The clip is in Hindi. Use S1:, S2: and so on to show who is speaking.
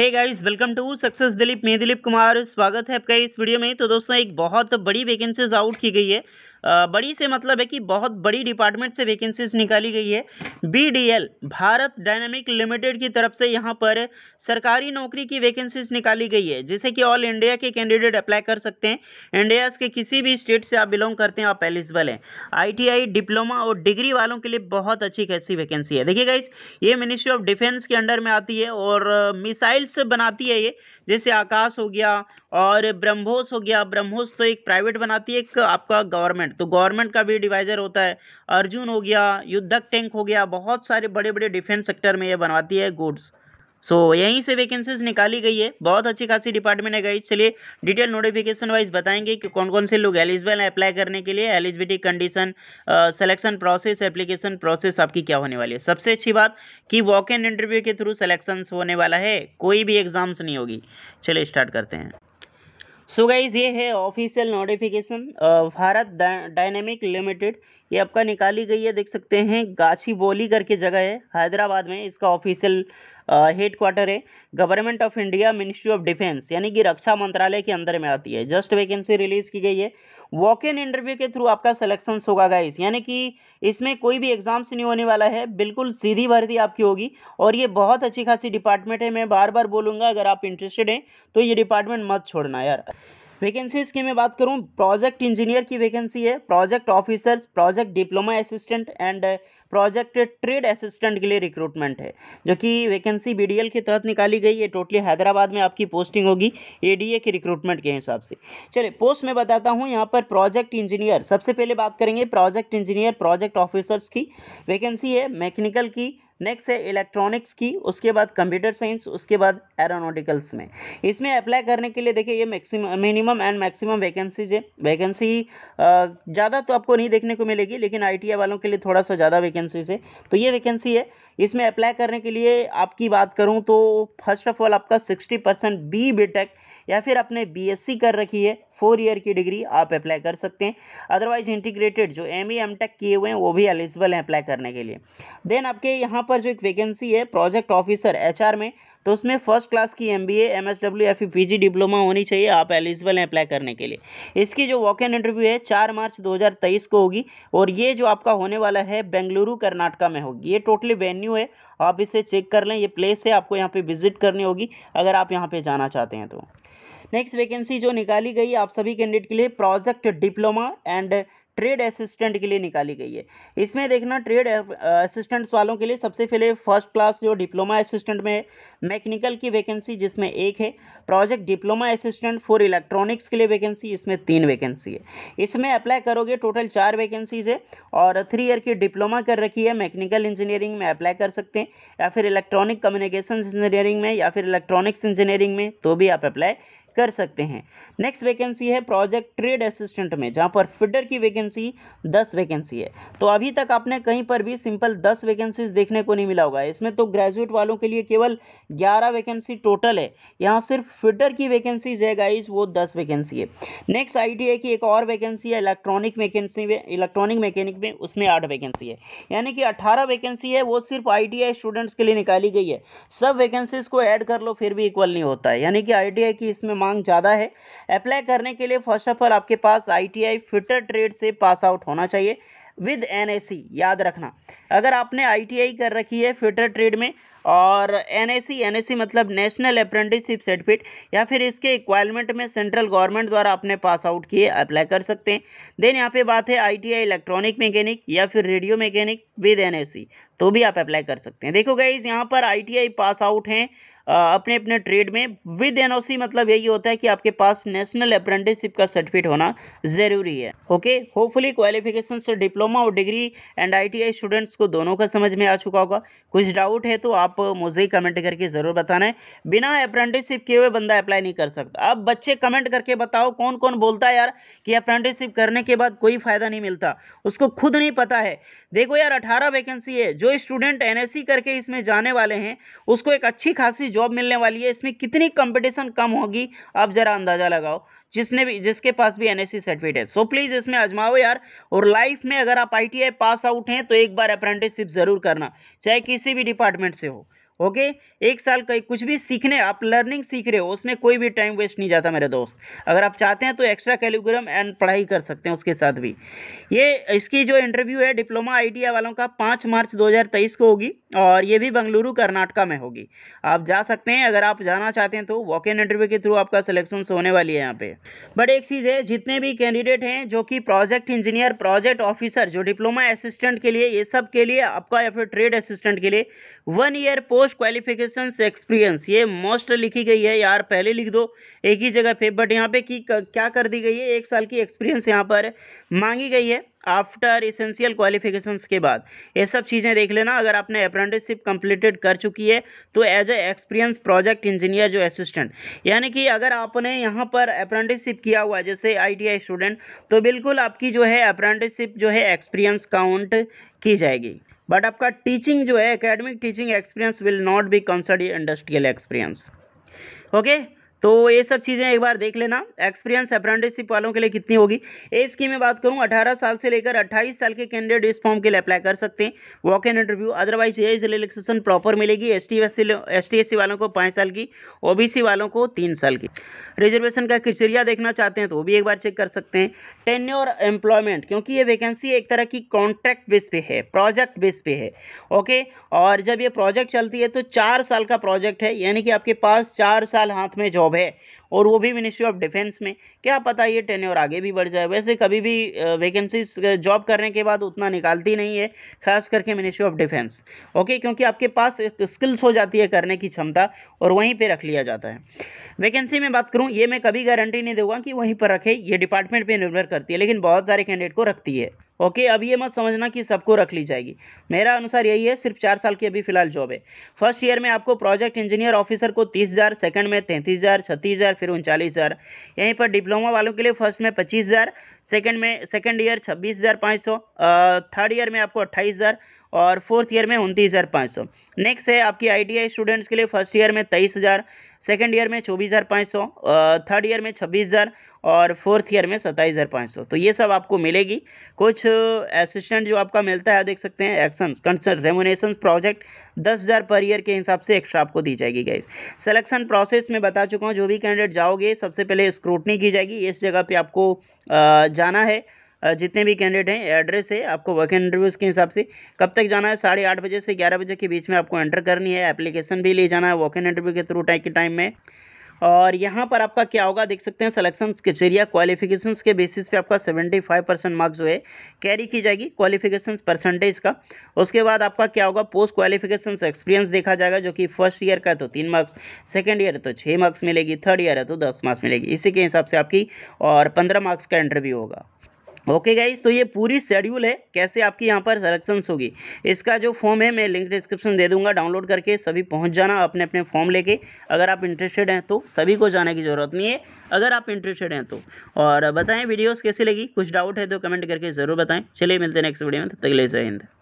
S1: hey guys welcome to success Dilip मैं दिलीप कुमार स्वागत है आपका इस वीडियो में तो दोस्तों एक बहुत बड़ी वैकेंसीज आउट की गई है बड़ी से मतलब है कि बहुत बड़ी डिपार्टमेंट से वैकेंसीज निकाली गई है बीडीएल भारत डायनामिक लिमिटेड की तरफ से यहाँ पर सरकारी नौकरी की वैकेंसीज निकाली गई है जैसे कि ऑल इंडिया के कैंडिडेट अप्लाई कर सकते हैं इंडिया के किसी भी स्टेट से आप बिलोंग करते हैं आप एलिजिबल हैं आई डिप्लोमा और डिग्री वालों के लिए बहुत अच्छी कैसी वैकेंसी है देखिएगा इस ये मिनिस्ट्री ऑफ डिफेंस के अंडर में आती है और मिसाइल्स बनाती है ये जैसे आकाश हो गया और ब्रह्मोस हो गया ब्रह्मोस तो एक प्राइवेट बनाती है एक आपका गवर्नमेंट तो गवर्नमेंट का भी डिवाइजर होता है अर्जुन हो गया युद्धक टैंक हो गया बहुत सारे बड़े बड़े डिफेंस सेक्टर में ये बनवाती है गुड्स सो so, यहीं से वैकेंसीज निकाली गई है बहुत अच्छी खासी डिपार्टमेंट है गई चलिए डिटेल नोटिफिकेशन वाइज बताएंगे कि कौन कौन से लोग एलिजिबल हैं अप्लाई करने के लिए eligibility condition selection process application process आपकी क्या होने वाली है सबसे अच्छी बात कि वॉक इन इंटरव्यू के थ्रू सिलेक्शंस होने वाला है कोई भी एग्जाम्स नहीं होगी चलिए स्टार्ट करते हैं सो so गाइज ये है official notification Bharat dynamic limited ये आपका निकाली गई है देख सकते हैं गाछी बोली करके जगह है हैदराबाद में इसका ऑफिशियल हेड क्वार्टर है government of India ministry of defence यानी कि रक्षा मंत्रालय के अंदर में आती है जस्ट वैकेंसी रिलीज की गई है वॉक इन इंटरव्यू के थ्रू आपका सिलेक्शन होगा गाइस यानी कि इसमें कोई भी एग्जाम्स नहीं होने वाला है बिल्कुल सीधी भर्ती आपकी होगी और ये बहुत अच्छी खासी डिपार्टमेंट है मैं बार बार बोलूँगा अगर आप इंटरेस्टेड हैं तो ये डिपार्टमेंट मत छोड़ना यार वैकेंसीज की मैं बात करूँ प्रोजेक्ट इंजीनियर की वैकेंसी है project officers project diploma assistant and project trade assistant के लिए रिक्रूटमेंट है जो कि वैकेंसी बी के तहत निकाली गई है टोटली हैदराबाद में आपकी पोस्टिंग होगी एडीए के रिक्रूटमेंट के हिसाब से चलिए पोस्ट में बताता हूँ यहाँ पर प्रोजेक्ट इंजीनियर सबसे पहले बात करेंगे प्रोजेक्ट इंजीनियर प्रोजेक्ट ऑफिसर्स की वैकेंसी है मैकेनिकल की नेक्स्ट है इलेक्ट्रॉनिक्स की उसके बाद कंप्यूटर साइंस उसके बाद एरोनोटिकल्स में इसमें अप्लाई करने के लिए देखिए ये maxim minimum and maximum vacancies है वैकेंसी ज़्यादा तो आपको नहीं देखने को मिलेगी लेकिन आई वालों के लिए थोड़ा सा ज़्यादा वैकेंसीज है तो ये वैकेंसी है इसमें अप्लाई करने के लिए आपकी बात करूँ तो फर्स्ट ऑफ ऑल आपका सिक्सटी परसेंट बी बी या फिर आपने बीएससी कर रखी है फोर ईयर की डिग्री आप अप्लाई कर सकते हैं अदरवाइज इंटीग्रेटेड जो एम ई एम टेक किए हुए हैं वो भी एलिजिबल हैं अप्लाई करने के लिए देन आपके यहाँ पर जो एक वैकेंसी है प्रोजेक्ट ऑफिसर एच में तो उसमें फर्स्ट क्लास की M B M S W या फिर पी जी डिप्लोमा होनी चाहिए आप एलिजिबल हैं अप्लाई करने के लिए इसकी जो वॉक इन इंटरव्यू है चार मार्च तेईस को होगी और ये जो आपका होने वाला है बेंगलुरु कर्नाटका में होगी ये टोटली वेन्यू है आप इसे चेक कर लें ये प्लेस है आपको यहाँ पे विजिट करनी होगी अगर आप यहाँ पे जाना चाहते हैं तो नेक्स्ट वैकेंसी जो निकाली गई आप सभी कैंडिडेट के लिए project diploma and trade assistant के लिए निकाली गई है इसमें देखना ट्रेड असिस्टेंट्स वालों के लिए सबसे पहले फर्स्ट क्लास जो डिप्लोमा असिस्टेंट में मैकेनिकल की वैकेंसी जिसमें एक है project diploma assistant for electronics के लिए वैकेंसी इसमें तीन वैकेंसी है इसमें अप्लाई करोगे टोटल चार वैकेंसीज है और थ्री ईयर की डिप्लोमा कर रखी है मैकेनिकल इंजीनियरिंग में अप्लाई कर सकते हैं या फिर इलेक्ट्रॉनिक कम्युनिकेशन इंजीनियरिंग में या फिर इलेक्ट्रॉनिक्स इंजीनियरिंग में तो भी आप अप्लाई कर सकते हैं नेक्स्ट वैकेंसी है प्रोजेक्ट ट्रेड असिस्टेंट में जहाँ पर फिडर की वैकेंसी दस वैकेंसी है तो अभी तक आपने कहीं पर भी सिंपल दस वैकेंसीज देखने को नहीं मिला होगा इसमें तो ग्रेजुएट वालों के लिए केवल ग्यारह वैकेंसी टोटल है यहाँ सिर्फ फिडर की वैकेंसीज है गाइज वो दस वैकेंसी है नेक्स्ट है की एक और वैकेंसी है इलेक्ट्रॉनिक वैकेंसी में इलेक्ट्रॉनिक मैकेनिक में उसमें आठ वैकेंसी है यानी कि अट्ठारह वैकेंसी है वो सिर्फ आई स्टूडेंट्स के लिए निकाली गई है सब वैकेंसीज को ऐड कर लो फिर भी इक्वल नहीं होता है यानी कि आई की इसमें मांग ज़्यादा है अप्लाई करने के लिए फर्स्ट ऑफ ऑल आपके पास आईटीआई फिटर ट्रेड से पास आउट होना चाहिए विद एनएससी याद रखना अगर आपने आईटीआई कर रखी है फिटर ट्रेड में और एनएससी एनएससी मतलब नेशनल अप्रेंटिसशिप सर्टिफिकेट या फिर इसके रिक्वायरमेंट में सेंट्रल गवर्नमेंट द्वारा आपने पास आउट किए अप्लाई कर सकते हैं देन यहाँ पे बात है आईटीआई इलेक्ट्रॉनिक मैकेनिक या फिर रेडियो मैकेनिक विद एनएससी तो भी आप अप्लाई कर सकते हैं देखो गाइज यहाँ पर आई पास आउट हैं अपने अपने ट्रेड में विद एनओसी मतलब यही होता है कि आपके पास नेशनल अप्रेंटिसशिप का सर्टिफिकेट होना ज़रूरी है ओके होपफुली क्वालिफिकेशन से डिप्लोमा और डिग्री एंड आईटीआई स्टूडेंट्स को दोनों का समझ में आ चुका होगा कुछ डाउट है तो आप मुझे कमेंट करके ज़रूर बताना है बिना अप्रेंटिसशिप किए हुए बंदा अप्लाई नहीं कर सकता अब बच्चे कमेंट करके बताओ कौन कौन बोलता है यार कि अप्रेंटिसशिप करने के बाद कोई फ़ायदा नहीं मिलता उसको खुद नहीं पता है देखो यार अठारह वैकेंसी है जो स्टूडेंट एन करके इसमें जाने वाले हैं उसको एक अच्छी खासी जॉब मिलने वाली है इसमें कितनी कंपटीशन कम होगी आप ज़रा अंदाज़ा लगाओ जिसने भी जिसके पास भी एनएससी सर्टिफिकेट है सो प्लीज़ इसमें आजमाओ यार और लाइफ में अगर आप आईटीआई पास आउट हैं तो एक बार अप्रेंटिसशिप ज़रूर करना चाहे किसी भी डिपार्टमेंट से हो ओके एक साल का कुछ भी सीखने आप लर्निंग सीख रहे हो उसमें कोई भी टाइम वेस्ट नहीं जाता मेरे दोस्त अगर आप चाहते हैं तो एक्स्ट्रा कैलिकुलम एंड पढ़ाई कर सकते हैं उसके साथ भी ये इसकी जो इंटरव्यू है डिप्लोमा आई वालों का पाँच मार्च दो को होगी और ये भी बंगलुरु कर्नाटका में होगी आप जा सकते हैं अगर आप जाना चाहते हैं तो वॉक इन इंटरव्यू के थ्रू आपका सिलेक्शन होने वाली है यहाँ पे बट एक चीज़ है जितने भी कैंडिडेट हैं जो कि प्रोजेक्ट इंजीनियर प्रोजेक्ट ऑफिसर जो डिप्लोमा असिस्टेंट के लिए ये सब के लिए आपका या फिर ट्रेड असिस्टेंट के लिए one year post most qualification experience ये मोस्ट लिखी गई है यार पहले लिख दो एक ही जगह पे बट यहाँ पे की क्या कर दी गई है एक साल की एक्सपीरियंस यहाँ पर मांगी गई है आफ्टर इसेंशियल क्वालिफिकेशंस के बाद ये सब चीज़ें देख लेना अगर आपने अप्रेंटिसशिप कंप्लीटेड कर चुकी है तो as a experience project engineer जो असिस्टेंट यानी कि अगर आपने यहाँ पर अप्रेंटिसशिप किया हुआ जैसे आईटीआई स्टूडेंट तो बिल्कुल आपकी जो है अप्रेंटिसशिप जो है एक्सपीरियंस काउंट की जाएगी बट आपका टीचिंग जो है academic teaching experience will not be considered industrial experience okay तो ये सब चीज़ें एक बार देख लेना एक्सपीरियंस अप्रेंटिसशिप वालों के लिए कितनी होगी एज की मैं बात करूँ अठारह साल से लेकर अट्ठाईस साल के कैंडिडेट इस फॉर्म के लिए अप्लाई कर सकते हैं walk in interview otherwise age relaxation proper मिलेगी एस टी एस टी वालों को पाँच साल की ओ वालों को तीन साल की रिजर्वेशन का क्रिटेरिया देखना चाहते हैं तो वो भी एक बार चेक कर सकते हैं टेन और एम्प्लॉयमेंट क्योंकि ये वैकेंसी एक तरह की कॉन्ट्रैक्ट बेस पे है प्रोजेक्ट बेस पे है ओके और जब ये प्रोजेक्ट चलती है तो चार साल का प्रोजेक्ट है यानी कि आपके पास चार साल हाथ में जॉब जॉब है और वो भी मिनिस्ट्री ऑफ डिफेंस में क्या पता ये टेन और आगे भी बढ़ जाए वैसे कभी भी वैकेंसीज जॉब करने के बाद उतना निकालती नहीं है खास करके मिनिस्ट्री ऑफ डिफेंस ओके क्योंकि आपके पास स्किल्स हो जाती है करने की क्षमता और वहीं पर रख लिया जाता है वैकेंसी में बात करूँ ये मैं कभी गारंटी नहीं दूंगा कि वहीं पर रखे ये डिपार्टमेंट पर निर्भर करती है लेकिन बहुत सारे कैंडिडेट को रखती है ओके अब ये मत समझना कि सबको रख ली जाएगी मेरा अनुसार यही है सिर्फ चार साल की अभी फिलहाल जॉब है फर्स्ट ईयर में आपको प्रोजेक्ट इंजीनियर ऑफिसर को तीस हज़ार सेकेंड में तैंतीस हज़ार छत्तीस हज़ार फिर उनचालीस हज़ार यहीं पर डिप्लोमा वालों के लिए फर्स्ट में पच्चीस हज़ार सेकेंड में सेकेंड ईयर छब्बीस हज़ार पाँच सौ थर्ड ईयर में आपको अट्ठाईस हज़ार और फोर्थ ईयर में उनतीस हज़ार पाँच सौ नेक्स्ट है आपकी आई स्टूडेंट्स के लिए फर्स्ट ईयर में तेईस हज़ार सेकेंड ईयर में चौबीस हज़ार पाँच सौ थर्ड ईयर में छब्बीस हज़ार और फोर्थ ईयर में सत्ताईस हज़ार पाँच सौ तो ये सब आपको मिलेगी कुछ असिस्टेंट जो आपका मिलता है देख सकते हैं एक्शन कंसर्न रेमोनेशन प्रोजेक्ट दस हज़ार पर ईयर के हिसाब से एक्स्ट्रा आपको दी जाएगी गाइज सेलेक्शन प्रोसेस में बता चुका हूँ जो भी कैंडिडेट जाओगे सबसे पहले स्क्रूटनी की जाएगी इस जगह पर आपको जाना है जितने भी कैंडिडेट हैं एड्रेस है आपको वर्क इंटरव्यूज़ के हिसाब से कब तक जाना है साढ़े आठ बजे से ग्यारह बजे के बीच में आपको एंटर करनी है एप्लीकेशन भी ले जाना है वॉक इन इंटरव्यू के थ्रू टाइम के टाइम में और यहाँ पर आपका क्या होगा देख सकते हैं सिलेक्शन जरिए क्वालिफिकेशन के बेसिस पे आपका 75 परसेंट मार्क्स जो है कैरी की जाएगी क्वालिफिकेशन परसेंटेज का उसके बाद आपका क्या होगा पोस्ट क्वालिफिकेशन एक्सपीरियंस देखा जाएगा जो कि फर्स्ट ईयर का तो तीन मार्क्स सेकेंड ईयर तो छः मार्क्स मिलेगी थर्ड ईयर है तो दस मार्क्स मिलेगी इसी के हिसाब से आपकी और पंद्रह मार्क्स का इंटरव्यू होगा ओके गाइज तो ये पूरी शेड्यूल है कैसे आपकी यहाँ पर सलेक्शंस होगी इसका जो फॉर्म है मैं लिंक डिस्क्रिप्शन दे दूंगा डाउनलोड करके सभी पहुँच जाना अपने अपने फॉर्म लेके अगर आप इंटरेस्टेड हैं तो सभी को जाने की ज़रूरत नहीं है अगर आप इंटरेस्टेड हैं तो और बताएं वीडियोस कैसी लगी कुछ डाउट है तो कमेंट करके ज़रूर बताएं चलिए मिलते हैं नेक्स्ट वीडियो में तब तक ले जय हिंद